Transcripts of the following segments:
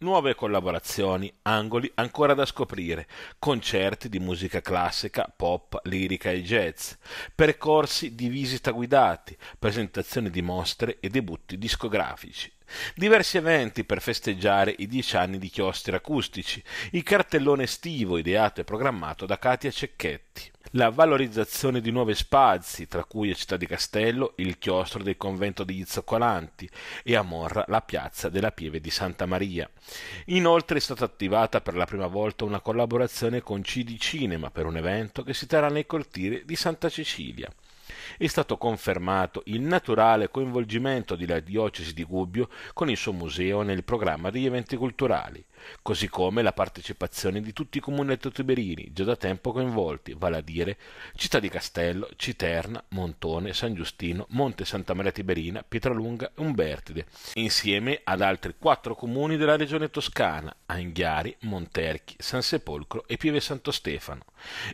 Nuove collaborazioni, angoli ancora da scoprire, concerti di musica classica, pop, lirica e jazz, percorsi di visita guidati, presentazioni di mostre e debutti discografici. Diversi eventi per festeggiare i dieci anni di chiostri acustici, il cartellone estivo ideato e programmato da Katia Cecchetti la valorizzazione di nuovi spazi, tra cui a Città di Castello il chiostro del convento degli Zoccolanti e a Morra la piazza della Pieve di Santa Maria. Inoltre è stata attivata per la prima volta una collaborazione con CD Cinema per un evento che si terrà nel cortile di Santa Cecilia è stato confermato il naturale coinvolgimento della diocesi di Gubbio con il suo museo nel programma degli eventi culturali, così come la partecipazione di tutti i comuni tiberini già da tempo coinvolti, vale a dire Città di Castello, Citerna, Montone, San Giustino, Monte Santa Maria Tiberina, Pietralunga e Umbertide, insieme ad altri quattro comuni della regione toscana, Anghiari, Monterchi, San Sepolcro e Pieve Santo Stefano.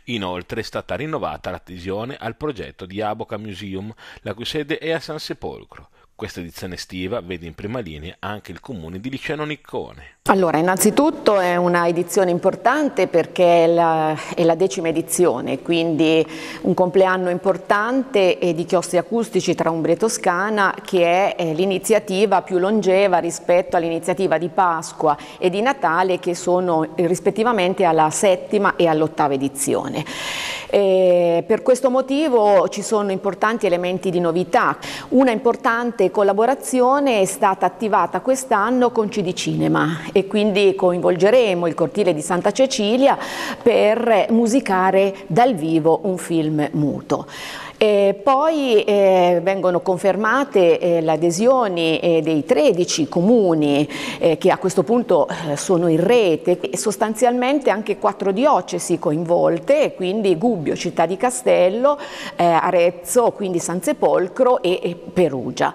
Inoltre è stata rinnovata l'adesione al progetto di Abo Boca Museum, la cui sede è a San Sepolcro. Questa edizione estiva vede in prima linea anche il comune di Liceno Niccone. Allora, innanzitutto è una edizione importante perché è la, è la, decima edizione, quindi un compleanno importante di chiostri acustici tra Umbria e Toscana che è l'iniziativa più longeva rispetto all'iniziativa di Pasqua e di Natale che sono eh, rispettivamente alla settima e all'ottava edizione. E eh, per questo motivo ci sono importanti elementi di novità. Una importante collaborazione è stata attivata quest'anno con CD Cinema e quindi coinvolgeremo il cortile di Santa Cecilia per musicare dal vivo un film muto. Eh, poi eh, vengono confermate eh, le adesioni eh, dei 13 comuni eh, che a questo punto eh, sono in rete e sostanzialmente anche quattro diocesi coinvolte, quindi Gubbio, Città di Castello, Arezzo, quindi San Sepolcro e, e Perugia.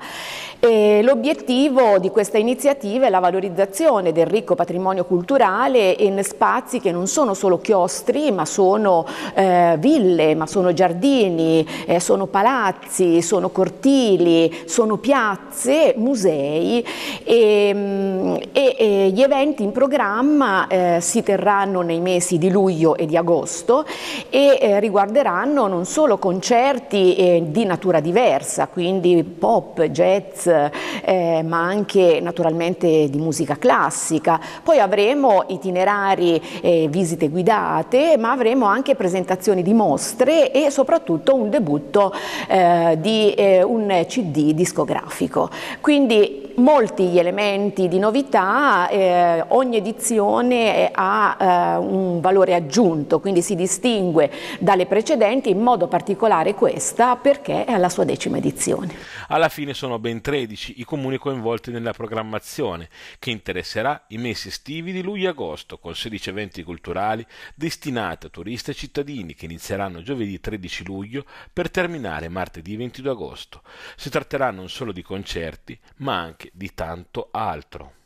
L'obiettivo di questa iniziativa è la valorizzazione del ricco patrimonio culturale in spazi che non sono solo chiostri, ma sono ville, ma sono giardini, eh, sono palazzi, sono cortili, sono piazze, musei e, ehm, e, e gli eventi in programma eh, si terranno nei mesi di luglio e di agosto e eh, riguarderanno non solo concerti eh, di natura diversa, quindi pop, jazz, eh, ma anche naturalmente di musica classica. Poi avremo itinerari, eh, visite guidate, ma avremo anche presentazioni di mostre e soprattutto un debutto frutto eh, di eh, un CD discografico. Quindi molti gli elementi di novità, eh, ogni edizione ha eh, un valore aggiunto, quindi si distingue dalle precedenti, in modo particolare questa perché è alla sua decima edizione. Alla fine sono ben 13 i comuni coinvolti nella programmazione, che interesserà i mesi estivi di luglio e agosto, con 16 eventi culturali destinati a turisti e cittadini che inizieranno giovedì 13 luglio per terminare martedì 22 agosto. Si tratterà non solo di concerti, ma anche di tanto altro.